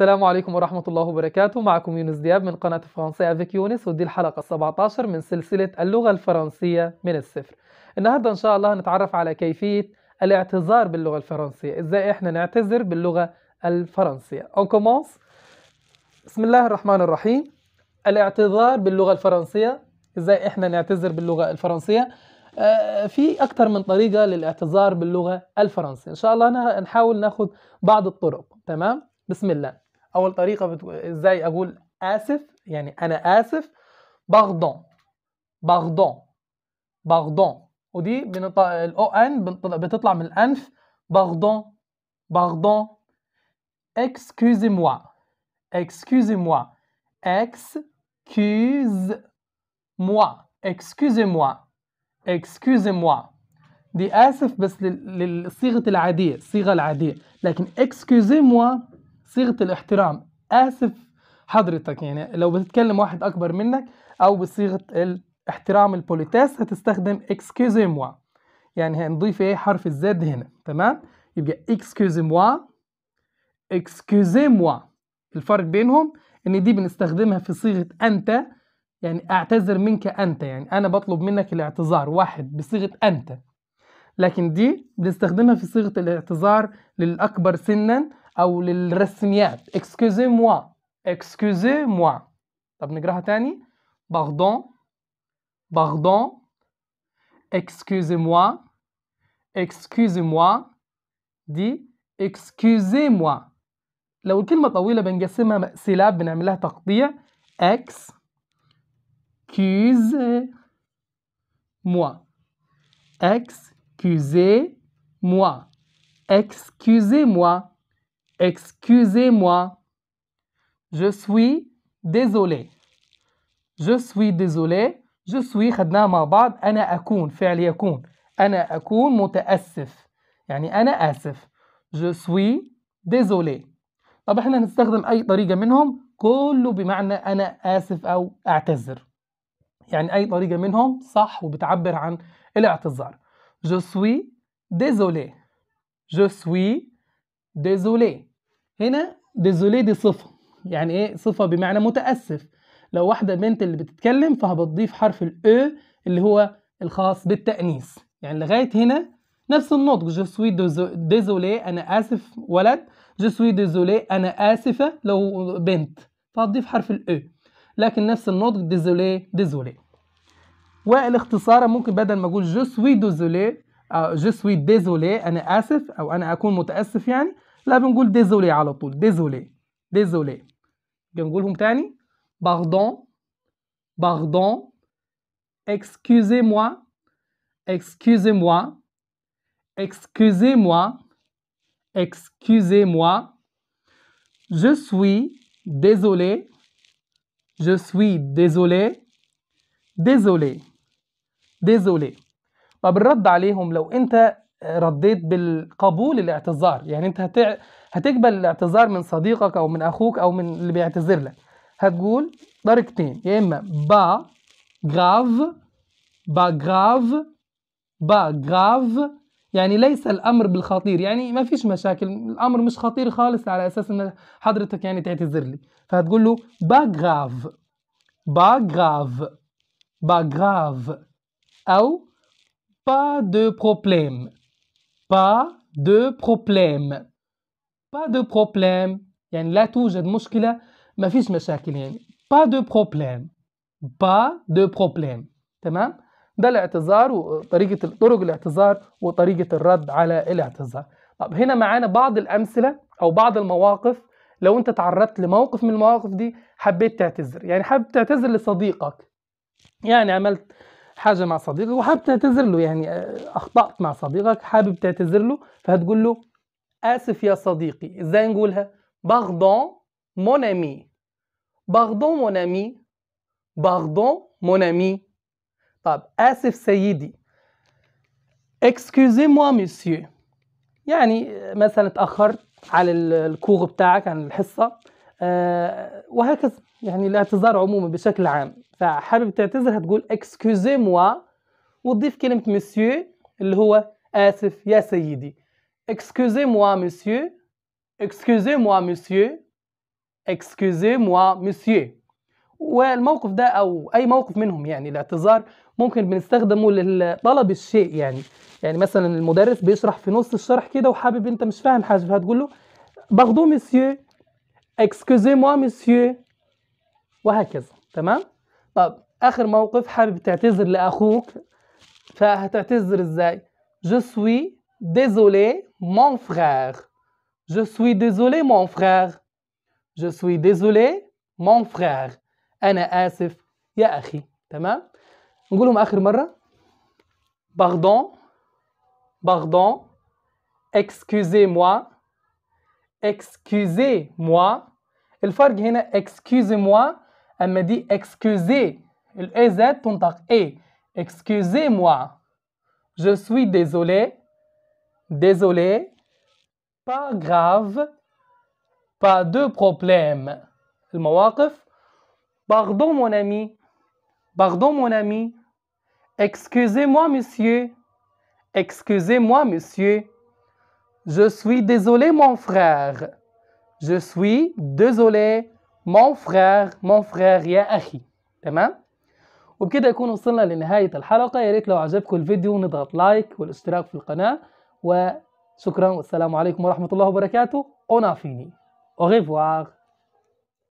السلام عليكم ورحمة الله وبركاته معكم يونس دياب من قناة فرنسية افيك يونس ودي الحلقة 17 من سلسلة اللغة الفرنسية من الصفر النهاردة إن شاء الله هنتعرف على كيفية الاعتذار باللغة الفرنسية إزاي إحنا نعتذر باللغة الفرنسية On commence بسم الله الرحمن الرحيم الاعتذار باللغة الفرنسية إزاي إحنا نعتذر باللغة الفرنسية آه، في أكثر من طريقة للاعتذار باللغة الفرنسية إن شاء الله نحاول ناخد بعض الطرق تمام بسم الله اول طريقه بتو... ازاي اقول اسف يعني انا اسف باردون باردون باردون ودي بنط... الاو ان بتطلع من الانف باردون باردون اكسكوزي موا اكسكوزي موا اكسكوز موا اكسكوزي موا اكسكوزي موا دي اسف بس لل... للصيغه العاديه الصيغه العاديه لكن اكسكوزي موا صيغه الاحترام اسف حضرتك يعني لو بتتكلم واحد اكبر منك او بصيغه الاحترام البوليتاس هتستخدم اكسكيوزي موا يعني هنضيف ايه حرف الزد هنا تمام يبقى اكسكيوزي موا اكسكيوزي موا الفرق بينهم ان دي بنستخدمها في صيغه انت يعني اعتذر منك انت يعني انا بطلب منك الاعتذار واحد بصيغه انت لكن دي بنستخدمها في صيغه الاعتذار للاكبر سنا او للرسميات اكسكوزي موا اكسكوزي موا طب نقراها تاني باردون باردون اكسكوزي موا اكسكوزي موا دي اكسكوزي موا لو الكلمة طويلة بنقسمها سلاب بنعمل لها تقطيع اكس كيوز موا اكس كيزي موا اكسكوزي موا Excusez-moi. Je suis désolé. Je suis désolé. Je suis خدناها مع بعض أنا أكون فعل يكون أنا أكون متأسف يعني أنا آسف Je suis désolé طب احنا هنستخدم أي طريقة منهم كله بمعنى أنا آسف أو أعتذر يعني أي طريقة منهم صح وبتعبر عن الاعتذار Je suis désolé Je suis désolé هنا ديزولي دي صفة يعني ايه صفة بمعنى متأسف لو واحدة بنت اللي بتتكلم فهبضيف حرف الأ اللي هو الخاص بالتأنيث يعني لغاية هنا نفس النطق جو سوي ديزولي أنا آسف ولد جو سوي ديزولي أنا آسفة لو بنت فهتضيف حرف الأ لكن نفس النطق ديزولي ديزولي والاختصار ممكن بدل ما أقول جو سوي ديزولي جو سوي ديزولي أنا آسف أو أنا أكون متأسف يعني Là, désolé » à pour Désolé. Désolé. On Pardon. Pardon. Excusez-moi. Excusez-moi. Excusez-moi. Excusez-moi. Je suis désolé. Je suis désolé. Désolé. Désolé. On va répondre à eux. رديت بالقبول الاعتذار يعني انت هتع... هتقبل الاعتذار من صديقك او من اخوك او من اللي بيعتذر لك هتقول طريقتين يا اما با غاف با غاف با غاف يعني ليس الامر بالخطير يعني ما فيش مشاكل الامر مش خطير خالص على اساس ان حضرتك يعني تعتذر لي فهتقول له با غاف با غاف با غاف او با دو بروبليم Pas de problème. Pas de problème. يعني لا توجد مشكلة ما فيش مشاكل يعني. Pas de problème. Pas de problème. تمام؟ ده الاعتذار وطريقة طرق الاعتذار وطريقة الرد على الاعتذار. طب هنا معانا بعض الأمثلة أو بعض المواقف لو أنت تعرضت لموقف من المواقف دي حبيت تعتذر، يعني حابب تعتذر لصديقك. يعني عملت حاجه مع صديقك وحابب تعتذر له يعني آه، اخطات مع صديقك حابب تعتذر له فهتقول له اسف يا صديقي ازاي نقولها باردون مون امي باردون مون امي باردون مون امي طب اسف سيدي اكسكوزي موا مسيو يعني آه، مثلا اتاخرت على الكوغ بتاعك عن الحصه آه، وهكذا يعني الاعتذار عموما بشكل عام فحابب تعتذر هتقول اكسكوزي موا وتضيف كلمة مسيو اللي هو آسف يا سيدي اكسكوزي موا مسيو اكسكوزي موا مسيو اكسكوزي موا مسيو والموقف ده او اي موقف منهم يعني الاعتذار ممكن بنستخدمه لطلب الشيء يعني يعني مثلا المدرس بيشرح في نص الشرح كده وحابب انت مش فاهم حاجه فهتقول له باردون مسيو excusez-moi monsieur وهكذا تمام طب اخر موقف حابب تعتذر لاخوك فهتعتذر ازاي je suis désolé mon frère je suis désolé mon frère je suis désolé mon frère انا اسف يا اخي تمام نقولهم اخر مره pardon pardon excusez-moi excusez-moi الفرق هنا excusez moi excusez. me excuse excusez A excusez moi je suis désolé désolé pas grave pas de problème dit pardon mon ami pardon mon ami excusez moi monsieur excusez moi monsieur je suis désolé mon frère Je suis désolé mon frère mon frère يا أخي تمام؟ وبكده يكون وصلنا لنهاية الحلقة يا ريت لو عجبكم الفيديو نضغط لايك والاشتراك في القناة وشكرا والسلام عليكم ورحمة الله وبركاته أونا فيني au revoir